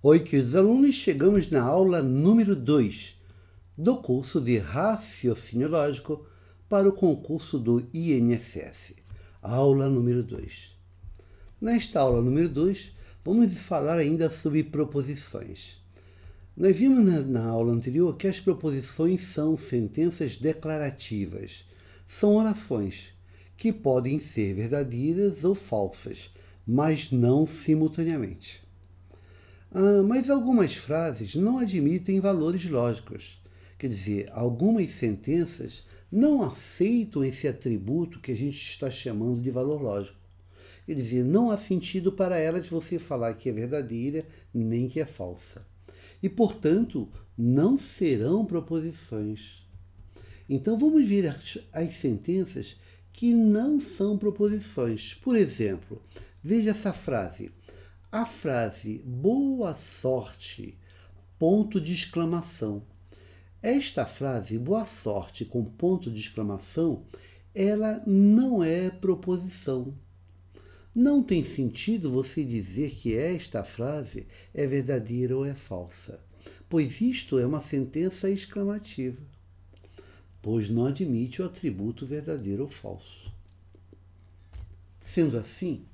Oi, queridos alunos, chegamos na aula número 2 do curso de Raciocínio Lógico para o concurso do INSS. Aula número 2. Nesta aula número 2, vamos falar ainda sobre proposições. Nós vimos na, na, aula anterior que as proposições são sentenças declarativas. São orações que podem ser verdadeiras ou falsas, mas não simultaneamente. Ah, mas algumas frases não admitem valores lógicos. Quer dizer, algumas sentenças não aceitam esse atributo que a gente está chamando de valor lógico. Quer dizer, não há sentido para elas você falar que é verdadeira nem que é falsa e, portanto, não serão proposições. Então vamos ver as, as sentenças que não são proposições. Por exemplo, veja essa frase. A frase boa sorte, ponto de exclamação. Esta frase boa sorte com ponto de exclamação, ela não é proposição. Não tem sentido você dizer que esta frase é verdadeira ou é falsa, pois isto é uma sentença exclamativa, pois não admite o atributo verdadeiro ou falso. Sendo assim,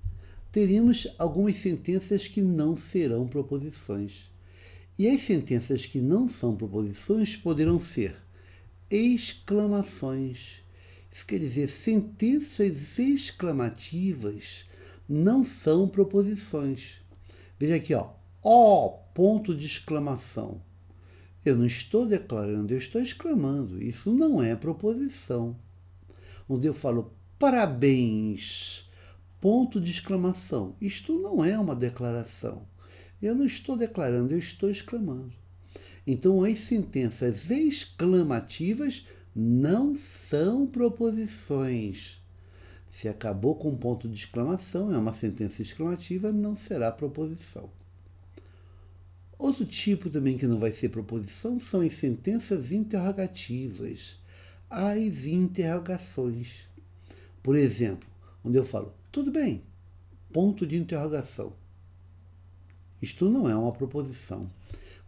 teremos algumas sentenças que não serão proposições. E as sentenças que não são proposições poderão ser exclamações. Isso quer dizer sentenças exclamativas não são proposições. Veja aqui, ó, ó ponto de exclamação. Eu não estou declarando, eu estou exclamando. Isso não é proposição. Onde eu falo parabéns, ponto de exclamação. Isto não é uma declaração. Eu não estou declarando, eu estou exclamando. Então, as sentenças exclamativas não são proposições se acabou com um ponto de exclamação, é uma sentença exclamativa, não será proposição. Outro tipo também que não vai ser proposição são as sentenças interrogativas, as interrogações. Por exemplo, onde eu falo, tudo bem, ponto de interrogação. Isto não é uma proposição.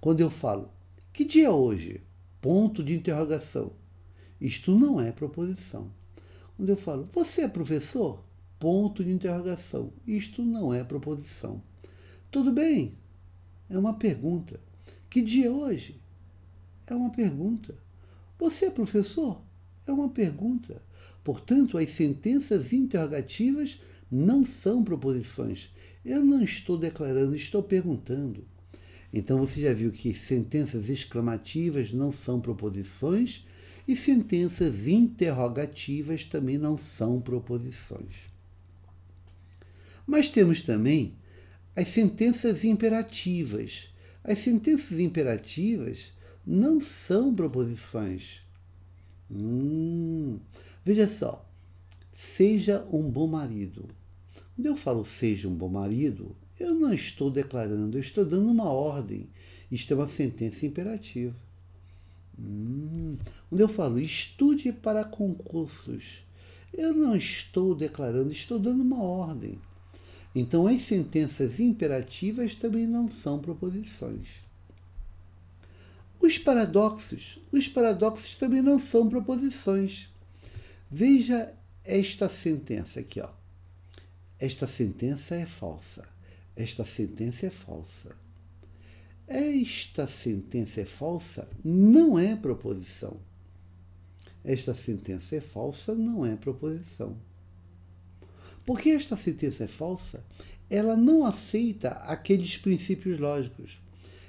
Quando eu falo, que dia é hoje? Ponto de interrogação. Isto não é proposição onde eu falo: Você é professor? Ponto de interrogação. Isto não é proposição. Tudo bem? É uma pergunta. Que dia é hoje? É uma pergunta. Você é professor? É uma pergunta. Portanto, as sentenças interrogativas não são proposições. Eu não estou declarando, estou perguntando. Então você já viu que sentenças exclamativas não são proposições e sentenças interrogativas também não são proposições. Mas temos também as sentenças imperativas. As sentenças imperativas não são proposições. Hum, veja só. Seja um bom marido. Quando eu falo seja um bom marido, eu não estou declarando, eu estou dando uma ordem. Isto é uma sentença imperativa. Quando eu falo estude para concursos, eu não estou declarando, estou dando uma ordem. Então, as sentenças imperativas também não são proposições. Os paradoxos. Os paradoxos também não são proposições. Veja esta sentença aqui, ó. Esta sentença é falsa. Esta sentença é falsa. Esta sentença é falsa não é proposição. Esta sentença é falsa não é proposição. Porque esta sentença é falsa, ela não aceita aqueles princípios lógicos.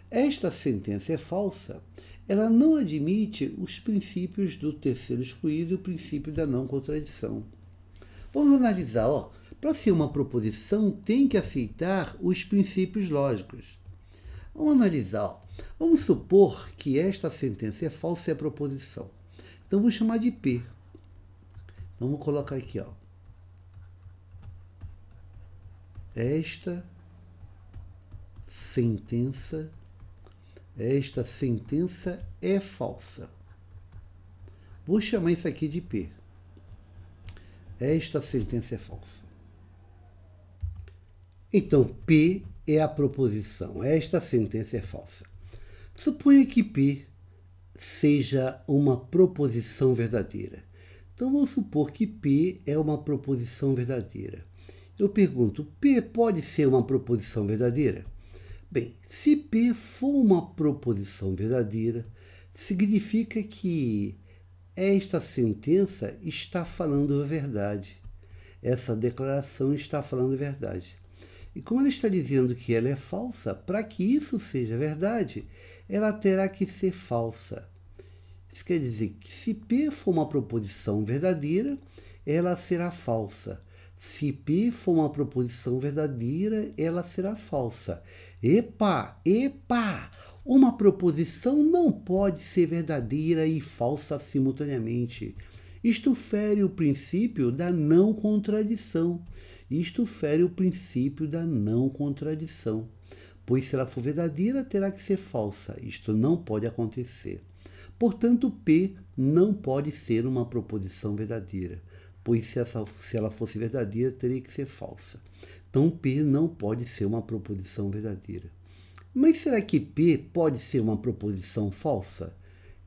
Esta sentença é falsa, ela não admite os princípios do terceiro excluído e o princípio da não contradição. Vamos analisar, ó. Para ser uma proposição, tem que aceitar os princípios lógicos. Vamos analisar. Ó. Vamos supor que esta sentença é falsa e é proposição. Então eu vou chamar de P. Então vou colocar aqui, ó. Esta sentença, esta sentença é falsa. Vou chamar isso aqui de P. Esta sentença é falsa. Então, P é a proposição. Esta sentença é falsa. Suponha que P seja uma proposição verdadeira. Então vamos supor que P é uma proposição verdadeira. Eu pergunto, P pode ser uma proposição verdadeira? Bem, se P for uma proposição verdadeira, significa que esta sentença está falando a verdade. Essa declaração está falando a verdade. E como ela está dizendo que ela é falsa, para que isso seja verdade, ela terá que ser falsa. Isso quer dizer que se P for uma proposição verdadeira, ela será falsa. Se P for uma proposição verdadeira, ela será falsa. Epa, epa! Uma proposição não pode ser verdadeira e falsa simultaneamente. Isto fere o princípio da não contradição. Isto fere o princípio da não contradição. Pois se ela for verdadeira, terá que ser falsa. Isto não pode acontecer. Portanto, P não pode ser uma proposição verdadeira, pois se, essa, se ela fosse verdadeira, teria que ser falsa. Então, P não pode ser uma proposição verdadeira. Mas será que P pode ser uma proposição falsa?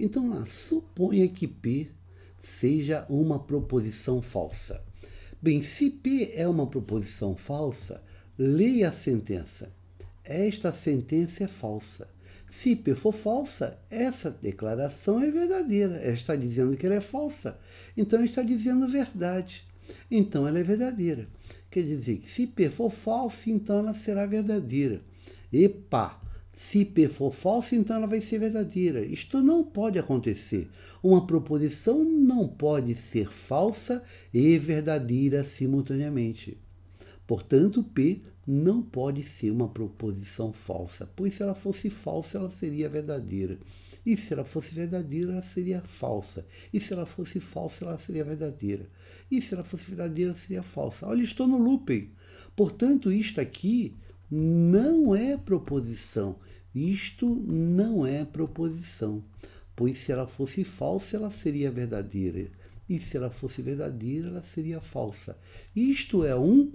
Então, lá, ah, suponha que P seja uma proposição falsa. Bem, se P é uma proposição falsa, leia a sentença. Esta sentença é falsa. Se P for falsa, essa declaração é verdadeira. Ela está dizendo que ela é falsa. Então ela está dizendo verdade. Então ela é verdadeira. Quer dizer que se P for falsa, então ela será verdadeira. Epa! Se P for falsa, então ela vai ser verdadeira. Isto não pode acontecer. Uma proposição não pode ser falsa e verdadeira simultaneamente. Portanto, P não pode ser uma proposição falsa, pois se ela fosse falsa, ela seria verdadeira. E se ela fosse verdadeira, ela seria falsa. E se ela fosse falsa, ela seria verdadeira. E se ela fosse verdadeira, ela seria falsa. Olha, estou no looping. Portanto, isto aqui não é proposição. Isto não é proposição. Pois se ela fosse falsa, ela seria verdadeira. E se ela fosse verdadeira, ela seria falsa. Isto é um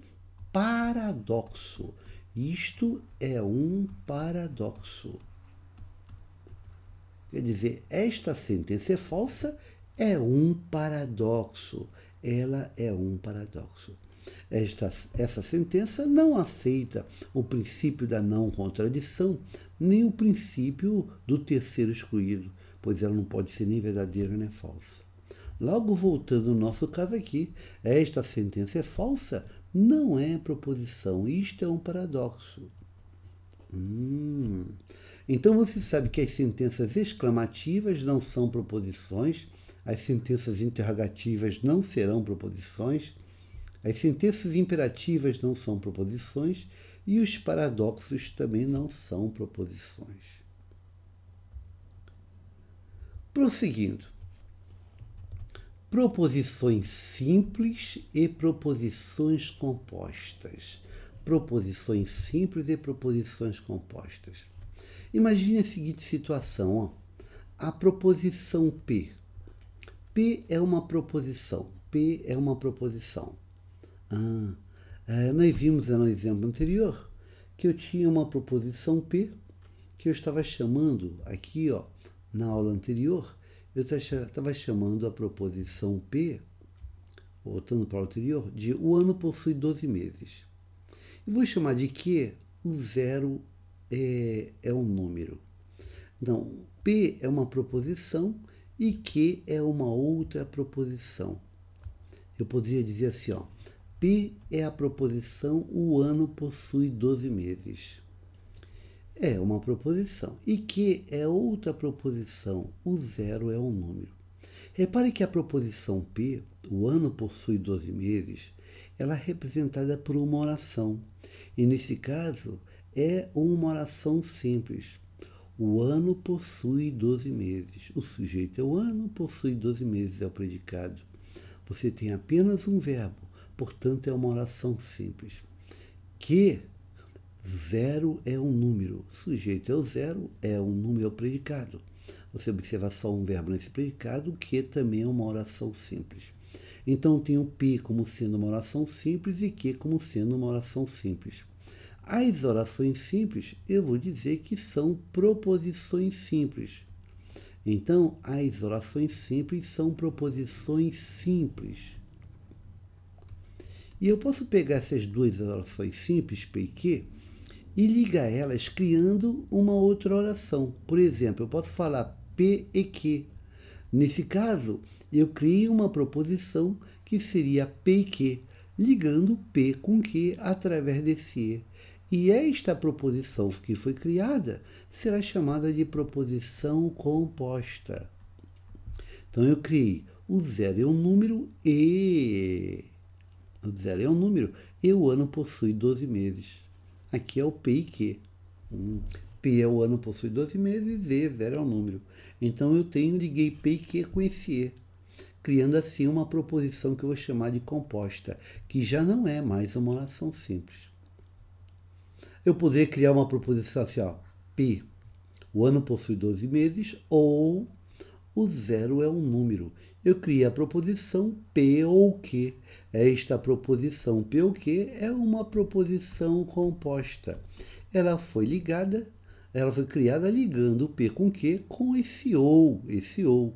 paradoxo. Isto é um paradoxo. Quer dizer, esta sentença é falsa, é um paradoxo. Ela é um paradoxo. Esta, essa sentença não aceita o princípio da não contradição, nem o princípio do terceiro excluído, pois ela não pode ser nem verdadeira nem falsa. Logo, voltando ao nosso caso aqui, esta sentença é falsa, não é proposição. Isto é um paradoxo. Hum. Então você sabe que as sentenças exclamativas não são proposições, as sentenças interrogativas não serão proposições, as sentenças imperativas não são proposições e os paradoxos também não são proposições. Prosseguindo. Proposições simples e proposições compostas. Proposições simples e proposições compostas. Imagine a seguinte situação: ó. a proposição P. P é uma proposição. P é uma proposição. Ah, é, nós vimos no exemplo anterior que eu tinha uma proposição P que eu estava chamando aqui ó, na aula anterior eu estava chamando a proposição P, voltando para o anterior, de o ano possui 12 meses. E vou chamar de que o zero é, é um número. Então, P é uma proposição e Q é uma outra proposição. Eu poderia dizer assim, ó, P é a proposição o ano possui 12 meses é uma proposição. E que é outra proposição. O zero é um número. Repare que a proposição P, o ano possui 12 meses, ela é representada por uma oração. E nesse caso, é uma oração simples. O ano possui 12 meses. O sujeito é o ano, possui 12 meses, é o predicado. Você tem apenas um verbo, portanto é uma oração simples. Que Zero é um número. Sujeito é o zero, é um número é predicado. Você observa só um verbo nesse predicado, que também é uma oração simples. Então tem o P como sendo uma oração simples e Q como sendo uma oração simples. As orações simples, eu vou dizer que são proposições simples. Então, as orações simples são proposições simples. E eu posso pegar essas duas orações simples, P e Q, e liga elas criando uma outra oração. Por exemplo, eu posso falar P e Q. Nesse caso, eu criei uma proposição que seria P e Q, ligando P com Q através desse E. E esta proposição que foi criada será chamada de proposição composta. Então eu criei o zero é um número e. O zero é um número e o ano possui 12 meses. Aqui é o p e q. P é o ano possui 12 meses, Z, zero é o número. Então eu tenho, liguei P e Q com esse E, criando assim uma proposição que eu vou chamar de composta, que já não é mais uma oração simples. Eu poderia criar uma proposição assim, ó, P, o ano possui 12 meses, ou o zero é um número. Eu criei a proposição P ou Q. Esta proposição P ou Q é uma proposição composta. Ela foi ligada, ela foi criada ligando P com Q com esse ou, esse ou.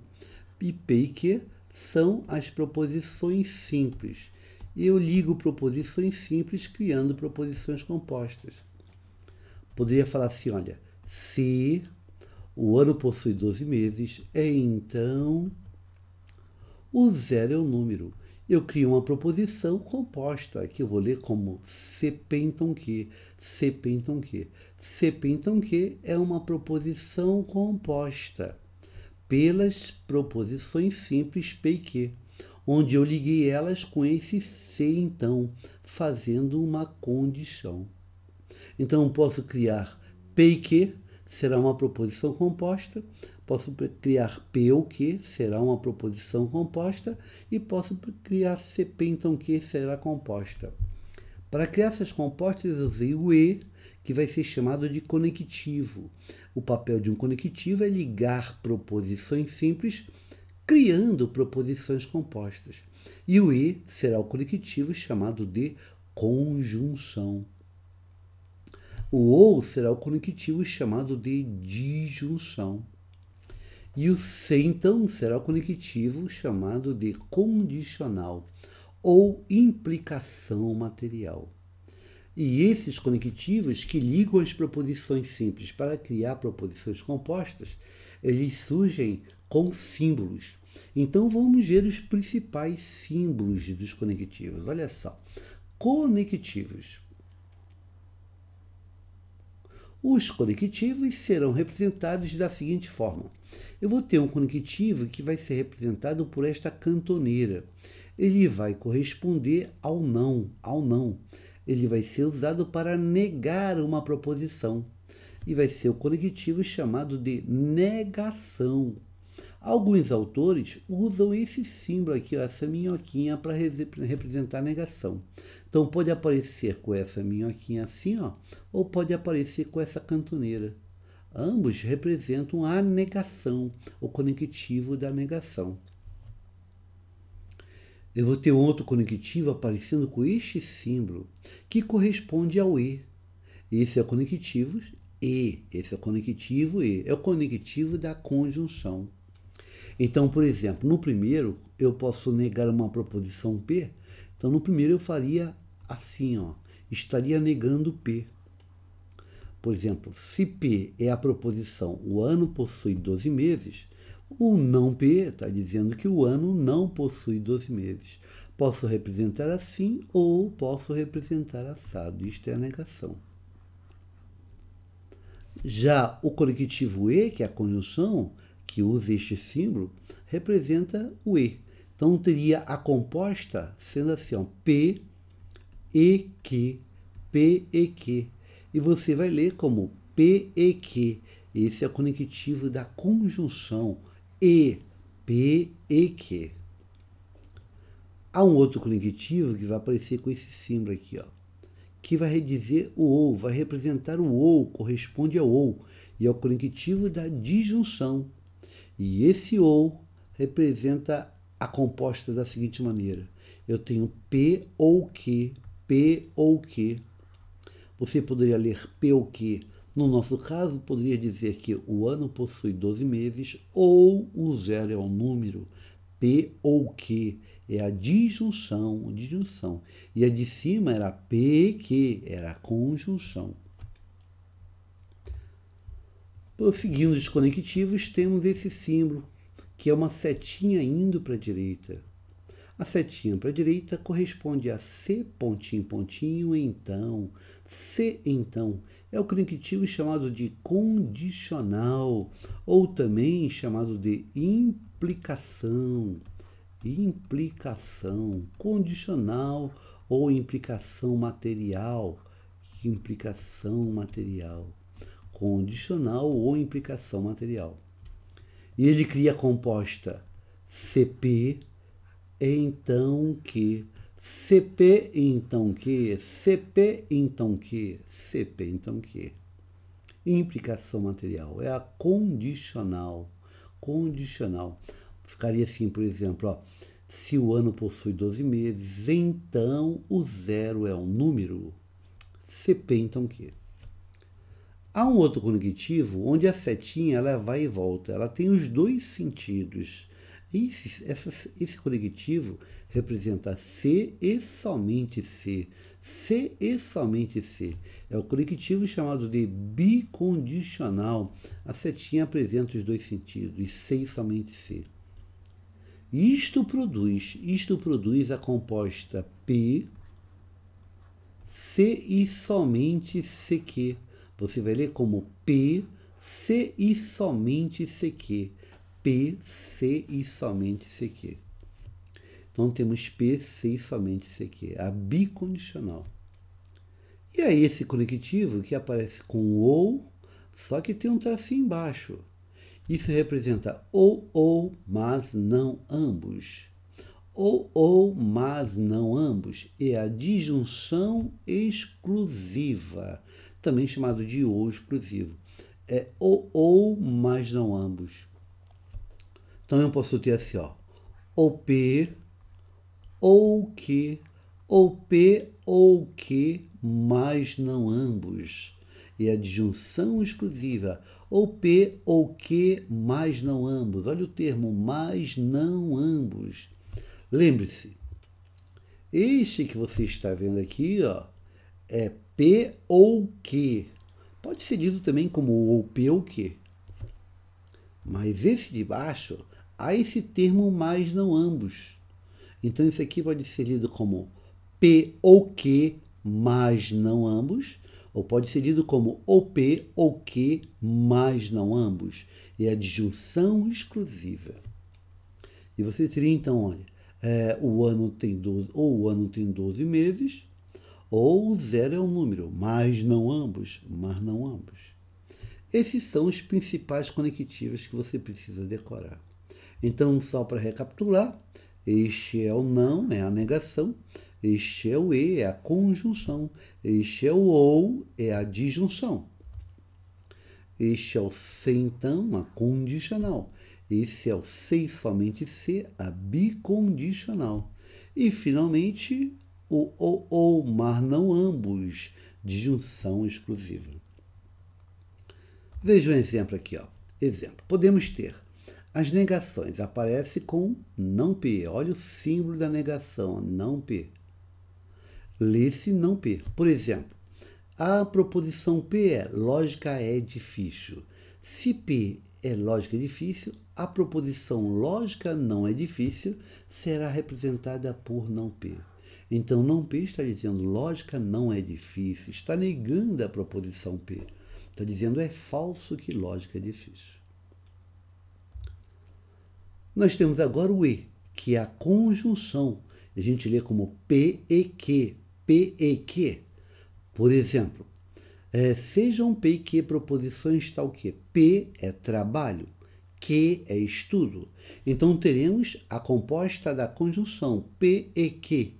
E P e Q são as proposições simples. Eu ligo proposições simples criando proposições compostas. Poderia falar assim, olha, se o ano possui 12 meses, é então. O zero é o número. Eu crio uma proposição composta, que eu vou ler como sepentam que, sepentam que. Sepentam que é uma proposição composta pelas proposições simples P e Q, onde eu liguei elas com esse C então, fazendo uma condição. Então eu posso criar P e Q será uma proposição composta, posso criar P ou Q, será uma proposição composta, e posso criar CP, então Q será composta. Para criar essas compostas, eu usei o E, que vai ser chamado de conectivo. O papel de um conectivo é ligar proposições simples, criando proposições compostas. E o E será o conectivo chamado de conjunção. O ou será o conectivo chamado de disjunção. E o se então será o conectivo chamado de condicional ou implicação material. E esses conectivos que ligam as proposições simples para criar proposições compostas, eles surgem com símbolos. Então vamos ver os principais símbolos dos conectivos. Olha só. Conectivos. Os conectivos serão representados da seguinte forma. Eu vou ter um conectivo que vai ser representado por esta cantoneira. Ele vai corresponder ao não, ao não. Ele vai ser usado para negar uma proposição. E vai ser o conectivo chamado de negação. Alguns autores usam esse símbolo aqui, ó, essa minhoquinha, para representar negação. Então pode aparecer com essa minhoquinha assim, ó, ou pode aparecer com essa cantoneira. Ambos representam a negação, o conectivo da negação. Eu vou ter outro conectivo aparecendo com este símbolo, que corresponde ao E. Esse é o conectivo E, esse é o conectivo E, é o conectivo da conjunção. Então, por exemplo, no primeiro eu posso negar uma proposição P. Então, no primeiro eu faria assim, ó, estaria negando P. Por exemplo, se P é a proposição o ano possui 12 meses, o não P está dizendo que o ano não possui 12 meses. Posso representar assim ou posso representar assado. Isto é a negação. Já o coletivo E, que é a conjunção, que usa este símbolo representa o E. Então teria a composta sendo assim, ó, P, E, Q, P, E, Q. E você vai ler como P, E, Q. Esse é o conectivo da conjunção E, P, E, Q. Há um outro conectivo que vai aparecer com esse símbolo aqui, ó, que vai dizer o OU, vai representar o OU, corresponde ao OU, e é o conectivo da disjunção e esse ou representa a composta da seguinte maneira: eu tenho P ou Q, P ou Q. Você poderia ler P ou Q. No nosso caso, poderia dizer que o ano possui 12 meses ou o zero é um número. P ou Q é a disjunção, disjunção. E a de cima era P, Q, era a conjunção. Seguindo os conectivos, temos esse símbolo, que é uma setinha indo para a direita. A setinha para a direita corresponde a C pontinho pontinho então. C então é o conectivo chamado de condicional ou também chamado de implicação. Implicação condicional ou implicação material. Implicação material condicional ou implicação material. E ele cria a composta CP, então que, CP, então que, CP, então que, CP, então que. Implicação material é a condicional. Condicional. Ficaria assim, por exemplo, ó, se o ano possui 12 meses, então o zero é um número. CP, então que. Há um outro conectivo onde a setinha ela vai e volta, ela tem os dois sentidos. Esse, essa, esse cognitivo representa C e somente C. C e somente C. É o conectivo chamado de bicondicional. A setinha apresenta os dois sentidos, C e somente C. Isto produz, isto produz a composta P, C e somente CQ. Você vai ler como P, C e somente CQ. P, C e somente CQ. Então temos P, C e somente CQ. A bicondicional. E aí esse conectivo que aparece com ou, só que tem um tracinho embaixo. Isso representa ou ou, mas não ambos. Ou ou, mas não ambos. É a disjunção exclusiva também chamado de ou exclusivo. É ou ou, mas não ambos. Então eu posso ter assim, ó, ou P, ou q ou P, ou q mas não ambos. E a disjunção exclusiva, ou P, ou q mas não ambos. Olha o termo, mas não ambos. Lembre-se, este que você está vendo aqui, ó, é P ou Q. Pode ser dito também como ou P ou Q. Mas esse de baixo, há esse termo mais não ambos. Então isso aqui pode ser lido como P ou Q mais não ambos, ou pode ser lido como ou P ou Q mais não ambos. É a disjunção exclusiva. E você teria então, olha, é, o ano tem 12, ou o ano tem 12 meses, ou zero é um número, mas não ambos, mas não ambos. Esses são os principais conectivos que você precisa decorar. Então, só para recapitular, este é o não, é a negação. Este é o e, é a conjunção. Este é o ou, é a disjunção. Este é o se, então, a condicional. Esse é o sei somente se, a bicondicional. E, finalmente, ou ou ou, mas não ambos, disjunção exclusiva. Veja um exemplo aqui, ó. Exemplo, podemos ter as negações aparece com não P. Olha o símbolo da negação, não P. Lê-se não P. Por exemplo, a proposição P é lógica é difícil. Se P é lógica é difícil, a proposição lógica não é difícil será representada por não P. Então, não P está dizendo lógica não é difícil, está negando a proposição P. Está dizendo é falso que lógica é difícil. Nós temos agora o E, que é a conjunção. A gente lê como p p e q e q Por exemplo, é, sejam P e Q proposições tal que P é trabalho, Q é estudo. Então teremos a composta da conjunção P e Q,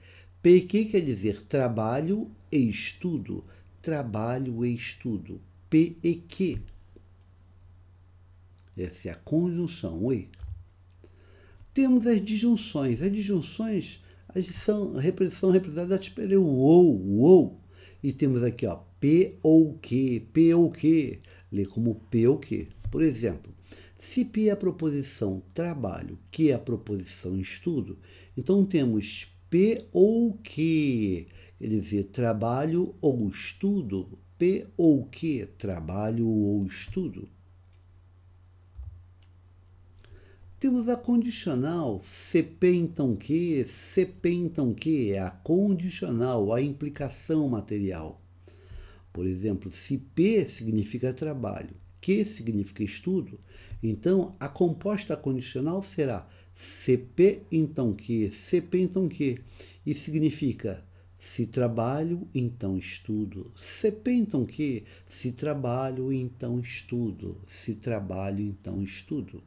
PQ quer dizer trabalho e estudo. Trabalho e estudo. PEQ. Essa é a conjunção E. Temos as disjunções. As disjunções as são, são representadas pelo OU, OU. E temos aqui, ó, P ou Q, P ou Q. Lê como P ou Q. Por exemplo, se P é a proposição trabalho, Q é a proposição estudo, então temos P ou Q, quer dizer, trabalho ou estudo. P ou Q, trabalho ou estudo. Temos a condicional, CP então que, CP então que, é a condicional, a implicação material. Por exemplo, se P significa trabalho, Q significa estudo, então a composta condicional será CP então que, CP então que, e significa se trabalho, então estudo. CP então que, se trabalho, então estudo. Se trabalho, então estudo.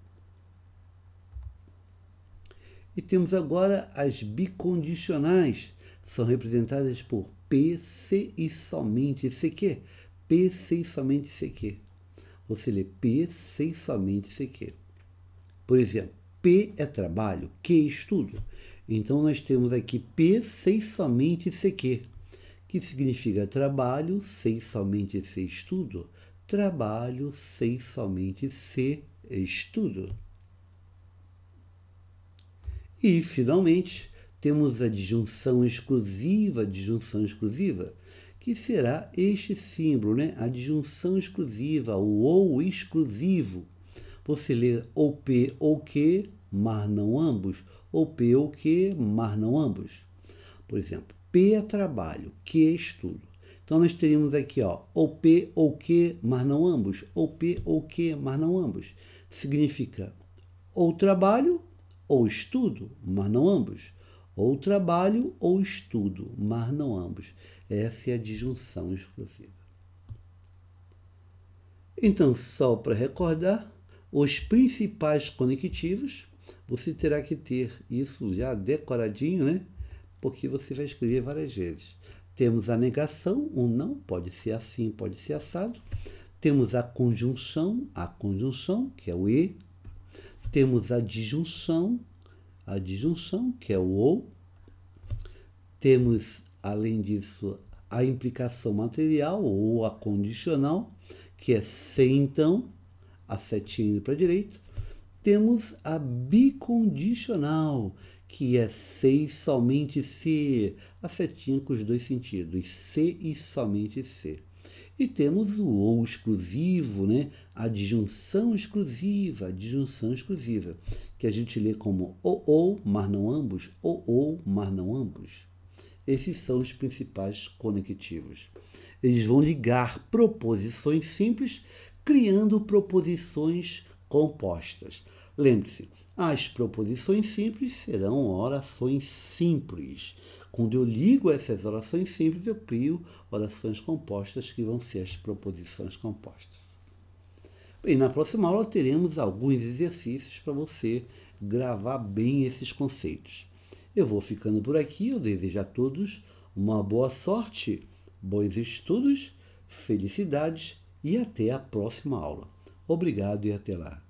E temos agora as bicondicionais, são representadas por P C e somente CQ. C e somente CQ. Você lê C e somente CQ. Por exemplo, P é trabalho, Q é estudo. Então nós temos aqui P sem somente CQ, que significa trabalho sem somente C estudo, trabalho sem somente C estudo. E finalmente temos a disjunção exclusiva, disjunção exclusiva, que será este símbolo, né? a disjunção exclusiva, o ou exclusivo. Você lê ou P ou Q, mar não ambos, ou P ou Q, mar não ambos. Por exemplo, P é trabalho, Q é estudo. Então nós teríamos aqui, ó, ou P ou Q, mas não ambos, ou P ou Q, mas não ambos. Significa ou trabalho ou estudo, mas não ambos. Ou trabalho ou estudo, mas não ambos. Essa é a disjunção exclusiva. Então, só para recordar, os principais conectivos você terá que ter isso já decoradinho, né? Porque você vai escrever várias vezes. Temos a negação, o não, pode ser assim, pode ser assado. Temos a conjunção, a conjunção, que é o e. Temos a disjunção, a disjunção, que é o ou. Temos, além disso, a implicação material ou a condicional, que é sem então, a setinha indo para a direita temos a bicondicional, que é e somente se, a setinha com os dois sentidos, se e somente se. E temos o ou exclusivo, né? a disjunção exclusiva, a disjunção exclusiva, que a gente lê como ou ou, mas não ambos, ou ou, mas não ambos. Esses são os principais conectivos. Eles vão ligar proposições simples, criando proposições compostas. Lembre-se, as proposições simples serão orações simples. Quando eu ligo essas orações simples, eu crio orações compostas que vão ser as proposições compostas. Bem, na próxima aula teremos alguns exercícios para você gravar bem esses conceitos. Eu vou ficando por aqui, eu desejo a todos uma boa sorte, bons estudos, felicidades e até a próxima aula. Obrigado e até lá.